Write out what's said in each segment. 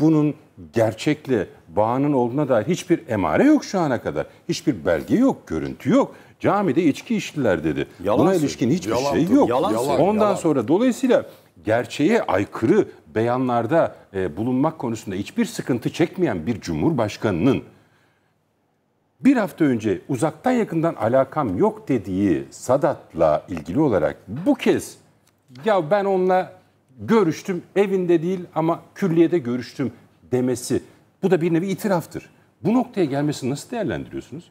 bunun gerçekle bağının olduğuna dair hiçbir emare yok şu ana kadar. Hiçbir belge yok, görüntü yok. Camide içki içtiler dedi. Yalan Buna ilişkin hiçbir yalan, şey yok. Yalan, yalan, Ondan yalan. sonra dolayısıyla gerçeğe aykırı beyanlarda e, bulunmak konusunda hiçbir sıkıntı çekmeyen bir cumhurbaşkanının bir hafta önce uzaktan yakından alakam yok dediği Sadat'la ilgili olarak bu kez ya ben onunla görüştüm evinde değil ama külliyede görüştüm demesi bu da bir nevi itiraftır. Bu noktaya gelmesini nasıl değerlendiriyorsunuz?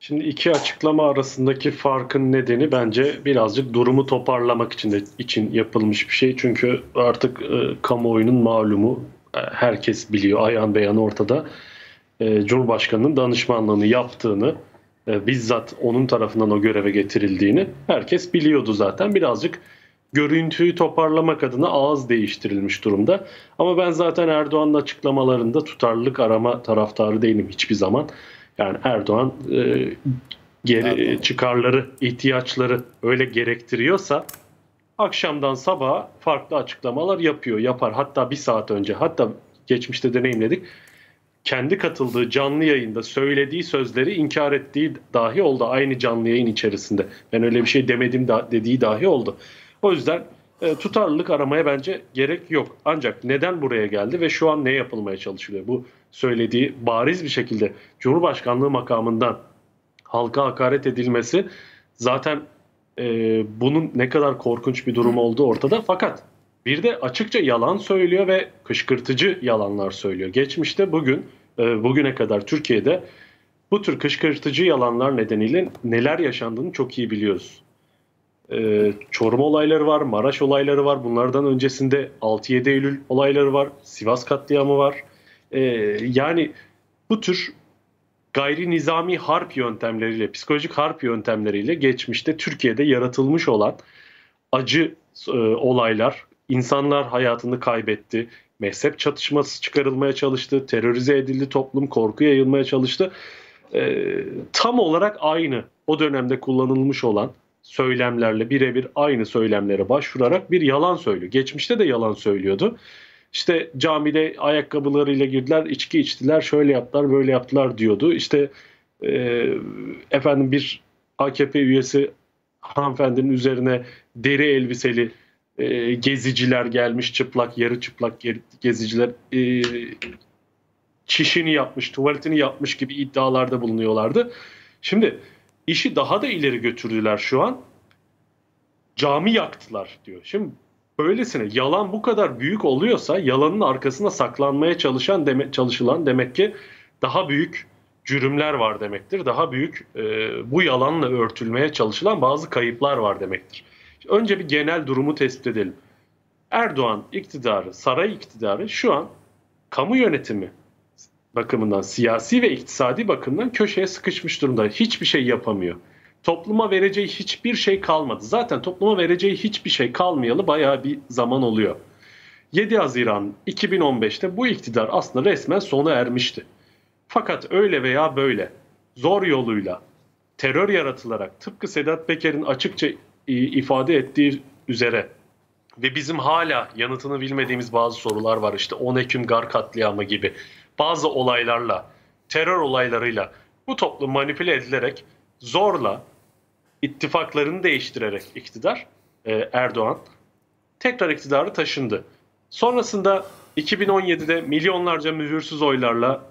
Şimdi iki açıklama arasındaki farkın nedeni bence birazcık durumu toparlamak için de için yapılmış bir şey. Çünkü artık e, kamuoyunun malumu e, herkes biliyor ayan beyan ortada. E, Cumhurbaşkanının danışmanlığını yaptığını, e, bizzat onun tarafından o göreve getirildiğini herkes biliyordu zaten. Birazcık görüntüyü toparlamak adına ağız değiştirilmiş durumda. Ama ben zaten Erdoğan'ın açıklamalarında tutarlılık arama taraftarı değilim hiçbir zaman. Yani Erdoğan e, geri, e, çıkarları, ihtiyaçları öyle gerektiriyorsa akşamdan sabaha farklı açıklamalar yapıyor, yapar. Hatta bir saat önce, hatta geçmişte deneyimledik. Kendi katıldığı canlı yayında söylediği sözleri inkar ettiği dahi oldu aynı canlı yayın içerisinde. Ben öyle bir şey demedim da, dediği dahi oldu. O yüzden e, tutarlılık aramaya bence gerek yok. Ancak neden buraya geldi ve şu an ne yapılmaya çalışılıyor? Bu söylediği bariz bir şekilde Cumhurbaşkanlığı makamından halka hakaret edilmesi zaten e, bunun ne kadar korkunç bir durum olduğu ortada. Fakat bir de açıkça yalan söylüyor ve kışkırtıcı yalanlar söylüyor. Geçmişte bugün e, bugüne kadar Türkiye'de bu tür kışkırtıcı yalanlar nedeniyle neler yaşandığını çok iyi biliyoruz e, Çorum olayları var, Maraş olayları var. Bunlardan öncesinde 6-7 Eylül olayları var, Sivas katliamı var. E, yani bu tür gayri nizami harp yöntemleriyle, psikolojik harp yöntemleriyle geçmişte Türkiye'de yaratılmış olan acı e, olaylar, insanlar hayatını kaybetti, mezhep çatışması çıkarılmaya çalıştı, terörize edildi toplum, korku yayılmaya çalıştı. E, tam olarak aynı o dönemde kullanılmış olan söylemlerle birebir aynı söylemlere başvurarak bir yalan söylüyor. Geçmişte de yalan söylüyordu. İşte camide ayakkabılarıyla girdiler, içki içtiler, şöyle yaptılar, böyle yaptılar diyordu. İşte e, efendim bir AKP üyesi hanımefendinin üzerine deri elbiseli e, geziciler gelmiş, çıplak, yarı çıplak geziciler e, çişini yapmış, tuvaletini yapmış gibi iddialarda bulunuyorlardı. Şimdi İşi daha da ileri götürdüler şu an. Cami yaktılar diyor. Şimdi böylesine yalan bu kadar büyük oluyorsa yalanın arkasında saklanmaya çalışan deme, çalışılan demek ki daha büyük cürümler var demektir. Daha büyük e, bu yalanla örtülmeye çalışılan bazı kayıplar var demektir. Önce bir genel durumu tespit edelim. Erdoğan iktidarı, saray iktidarı şu an kamu yönetimi bakımından, siyasi ve iktisadi bakımdan köşeye sıkışmış durumda. Hiçbir şey yapamıyor. Topluma vereceği hiçbir şey kalmadı. Zaten topluma vereceği hiçbir şey kalmayalı bayağı bir zaman oluyor. 7 Haziran 2015'te bu iktidar aslında resmen sona ermişti. Fakat öyle veya böyle zor yoluyla terör yaratılarak tıpkı Sedat Peker'in açıkça ifade ettiği üzere ve bizim hala yanıtını bilmediğimiz bazı sorular var işte 10 Eküm Gar katliamı gibi bazı olaylarla, terör olaylarıyla bu toplum manipüle edilerek zorla ittifaklarını değiştirerek iktidar e, Erdoğan tekrar iktidarı taşındı. Sonrasında 2017'de milyonlarca mühürsüz oylarla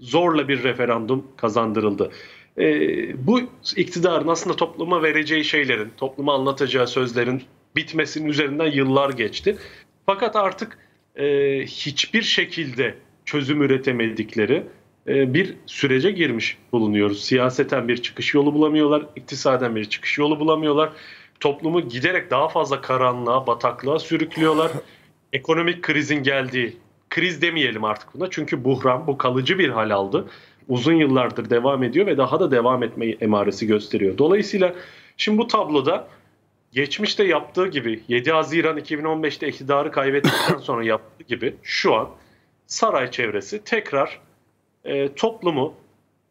zorla bir referandum kazandırıldı. E, bu iktidarın aslında topluma vereceği şeylerin, topluma anlatacağı sözlerin bitmesinin üzerinden yıllar geçti. Fakat artık e, hiçbir şekilde çözüm üretemedikleri e, bir sürece girmiş bulunuyoruz. Siyaseten bir çıkış yolu bulamıyorlar, iktisaden bir çıkış yolu bulamıyorlar. Toplumu giderek daha fazla karanlığa, bataklığa sürüklüyorlar. Ekonomik krizin geldiği, kriz demeyelim artık buna çünkü buhran bu kalıcı bir hal aldı. Uzun yıllardır devam ediyor ve daha da devam etme emaresi gösteriyor. Dolayısıyla şimdi bu tabloda geçmişte yaptığı gibi 7 Haziran 2015'te iktidarı kaybettikten sonra yaptığı gibi şu an saray çevresi tekrar e, toplumu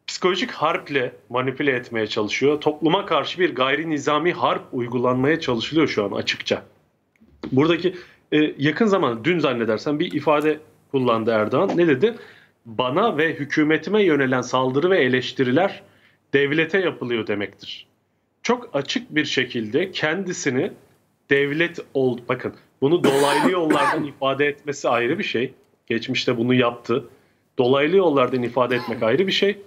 psikolojik harple manipüle etmeye çalışıyor. Topluma karşı bir gayri nizami harp uygulanmaya çalışılıyor şu an açıkça. Buradaki e, yakın zaman dün zannedersen bir ifade kullandı Erdoğan. Ne dedi? Bana ve hükümetime yönelen saldırı ve eleştiriler devlete yapılıyor demektir çok açık bir şekilde kendisini devlet ol bakın bunu dolaylı yollardan ifade etmesi ayrı bir şey. Geçmişte bunu yaptı. Dolaylı yollardan ifade etmek ayrı bir şey.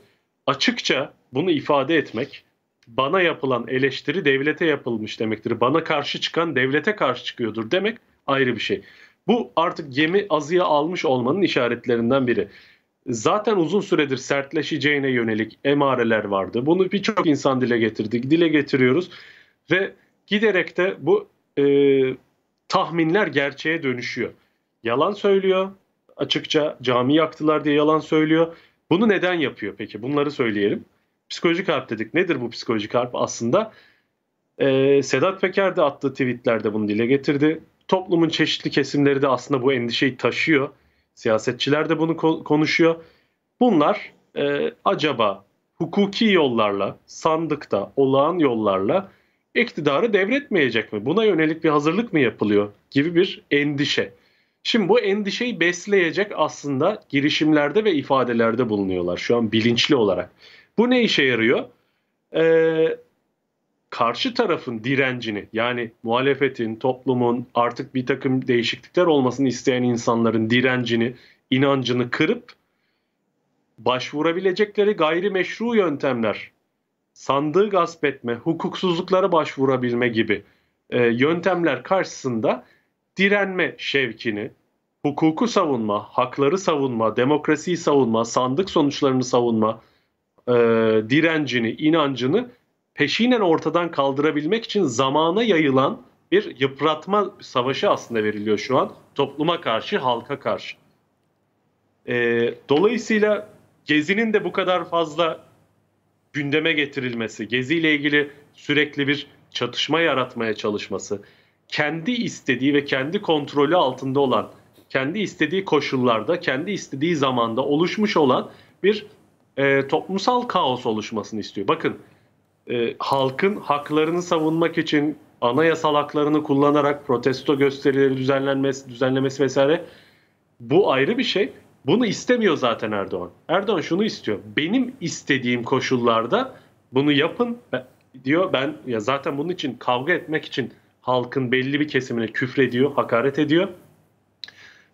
Açıkça bunu ifade etmek bana yapılan eleştiri devlete yapılmış demektir. Bana karşı çıkan devlete karşı çıkıyordur demek ayrı bir şey. Bu artık gemi azıya almış olmanın işaretlerinden biri zaten uzun süredir sertleşeceğine yönelik emareler vardı. Bunu birçok insan dile getirdik, dile getiriyoruz ve giderek de bu e, tahminler gerçeğe dönüşüyor. Yalan söylüyor, açıkça cami yaktılar diye yalan söylüyor. Bunu neden yapıyor peki? Bunları söyleyelim. Psikolojik harp dedik. Nedir bu psikolojik harp aslında? E, Sedat Peker de attığı tweetlerde bunu dile getirdi. Toplumun çeşitli kesimleri de aslında bu endişeyi taşıyor Siyasetçiler de bunu ko- konuşuyor. Bunlar e, acaba hukuki yollarla, sandıkta, olağan yollarla iktidarı devretmeyecek mi? Buna yönelik bir hazırlık mı yapılıyor gibi bir endişe. Şimdi bu endişeyi besleyecek aslında girişimlerde ve ifadelerde bulunuyorlar şu an bilinçli olarak. Bu ne işe yarıyor? Ee, karşı tarafın direncini yani muhalefetin, toplumun artık bir takım değişiklikler olmasını isteyen insanların direncini, inancını kırıp başvurabilecekleri gayrimeşru yöntemler, sandığı gasp etme, hukuksuzluklara başvurabilme gibi e, yöntemler karşısında direnme şevkini, hukuku savunma, hakları savunma, demokrasiyi savunma, sandık sonuçlarını savunma e, direncini, inancını peşinen ortadan kaldırabilmek için zamana yayılan bir yıpratma savaşı aslında veriliyor şu an topluma karşı, halka karşı. Ee, dolayısıyla Gezi'nin de bu kadar fazla gündeme getirilmesi, Gezi ile ilgili sürekli bir çatışma yaratmaya çalışması, kendi istediği ve kendi kontrolü altında olan, kendi istediği koşullarda, kendi istediği zamanda oluşmuş olan bir e, toplumsal kaos oluşmasını istiyor. Bakın e, halkın haklarını savunmak için anayasal haklarını kullanarak protesto gösterileri düzenlenmesi, düzenlemesi vesaire bu ayrı bir şey. Bunu istemiyor zaten Erdoğan. Erdoğan şunu istiyor. Benim istediğim koşullarda bunu yapın diyor. Ben ya zaten bunun için kavga etmek için halkın belli bir kesimine küfrediyor, hakaret ediyor.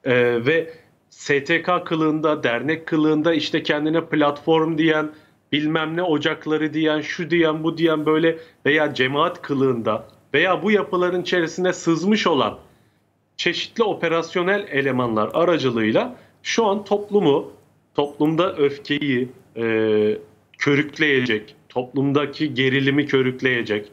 Ee, ve STK kılığında, dernek kılığında işte kendine platform diyen bilmem ne ocakları diyen, şu diyen, bu diyen böyle veya cemaat kılığında veya bu yapıların içerisine sızmış olan çeşitli operasyonel elemanlar aracılığıyla şu an toplumu, toplumda öfkeyi e, körükleyecek, toplumdaki gerilimi körükleyecek,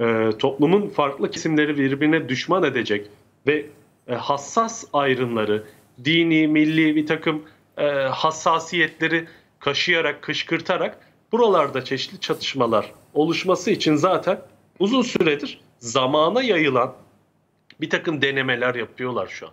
e, toplumun farklı kesimleri birbirine düşman edecek ve e, hassas ayrımları, dini, milli bir takım e, hassasiyetleri kaşıyarak, kışkırtarak buralarda çeşitli çatışmalar oluşması için zaten uzun süredir zamana yayılan bir takım denemeler yapıyorlar şu an.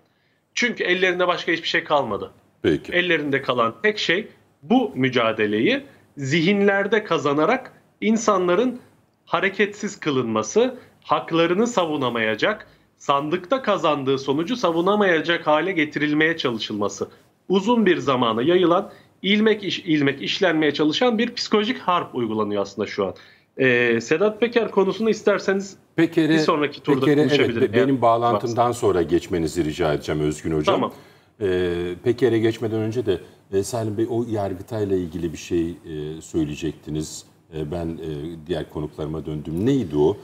Çünkü ellerinde başka hiçbir şey kalmadı. Peki. Ellerinde kalan tek şey bu mücadeleyi zihinlerde kazanarak insanların hareketsiz kılınması, haklarını savunamayacak, sandıkta kazandığı sonucu savunamayacak hale getirilmeye çalışılması. Uzun bir zamana yayılan ilmek iş, ilmek işlenmeye çalışan bir psikolojik harp uygulanıyor aslında şu an. Ee, Sedat Peker konusunu isterseniz Peker'e, bir sonraki turda Peker'e, konuşabilirim. Evet, benim bağlantımdan varsa. sonra geçmenizi rica edeceğim Özgün Hocam. Tamam. Ee, Peker'e geçmeden önce de e, Salim Bey o yargıtayla ilgili bir şey e, söyleyecektiniz. E, ben e, diğer konuklarıma döndüm. Neydi o?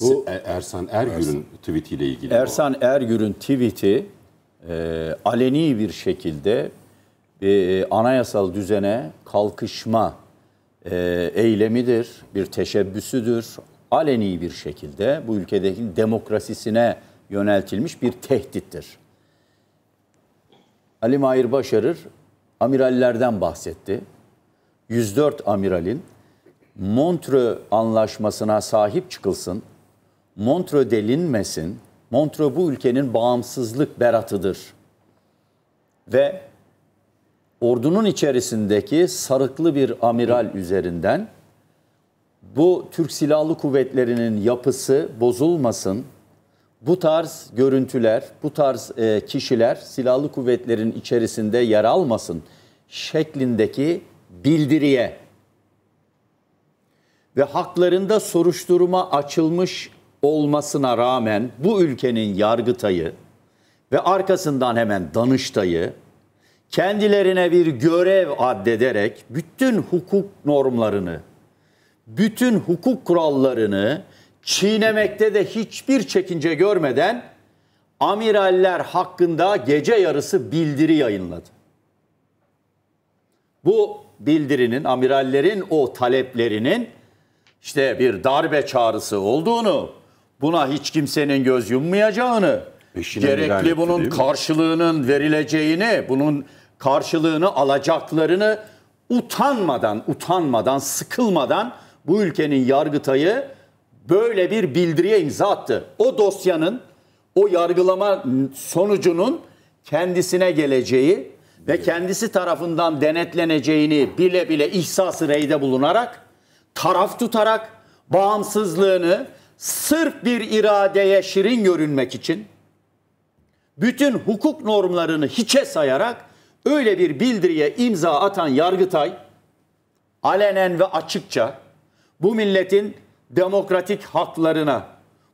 Bu, er-, Ersan Ergür'ün Ersan, tweetiyle ilgili. Ersan o. Ergür'ün tweeti e, aleni bir şekilde e, anayasal düzene kalkışma e, eylemidir, bir teşebbüsüdür. Aleni bir şekilde bu ülkedeki demokrasisine yöneltilmiş bir tehdittir. Ali Mahir Başarır amirallerden bahsetti. 104 amiralin Montre anlaşmasına sahip çıkılsın, Montre delinmesin, Montre bu ülkenin bağımsızlık beratıdır. Ve ordunun içerisindeki sarıklı bir amiral üzerinden bu Türk Silahlı Kuvvetleri'nin yapısı bozulmasın. Bu tarz görüntüler, bu tarz e, kişiler silahlı kuvvetlerin içerisinde yer almasın şeklindeki bildiriye ve haklarında soruşturma açılmış olmasına rağmen bu ülkenin yargıtayı ve arkasından hemen danıştayı kendilerine bir görev addederek bütün hukuk normlarını, bütün hukuk kurallarını çiğnemekte de hiçbir çekince görmeden amiraller hakkında gece yarısı bildiri yayınladı. Bu bildirinin, amirallerin o taleplerinin işte bir darbe çağrısı olduğunu, buna hiç kimsenin göz yummayacağını, Peşine gerekli bunun karşılığının verileceğini, bunun karşılığını alacaklarını utanmadan, utanmadan, sıkılmadan bu ülkenin yargıtayı böyle bir bildiriye imza attı. O dosyanın, o yargılama sonucunun kendisine geleceği ve kendisi tarafından denetleneceğini bile bile ihsası reyde bulunarak, taraf tutarak bağımsızlığını sırf bir iradeye şirin görünmek için bütün hukuk normlarını hiçe sayarak öyle bir bildiriye imza atan Yargıtay alenen ve açıkça bu milletin demokratik haklarına,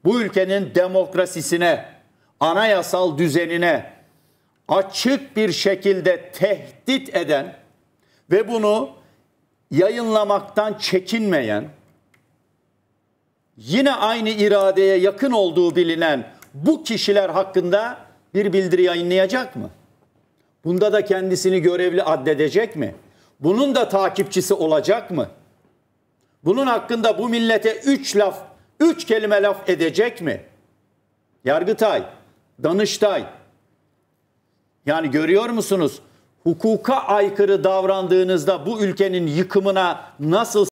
bu ülkenin demokrasisine, anayasal düzenine açık bir şekilde tehdit eden ve bunu yayınlamaktan çekinmeyen yine aynı iradeye yakın olduğu bilinen bu kişiler hakkında bir bildiri yayınlayacak mı? Bunda da kendisini görevli addedecek mi? Bunun da takipçisi olacak mı? Bunun hakkında bu millete üç laf, üç kelime laf edecek mi? Yargıtay, Danıştay. Yani görüyor musunuz? Hukuka aykırı davrandığınızda bu ülkenin yıkımına nasıl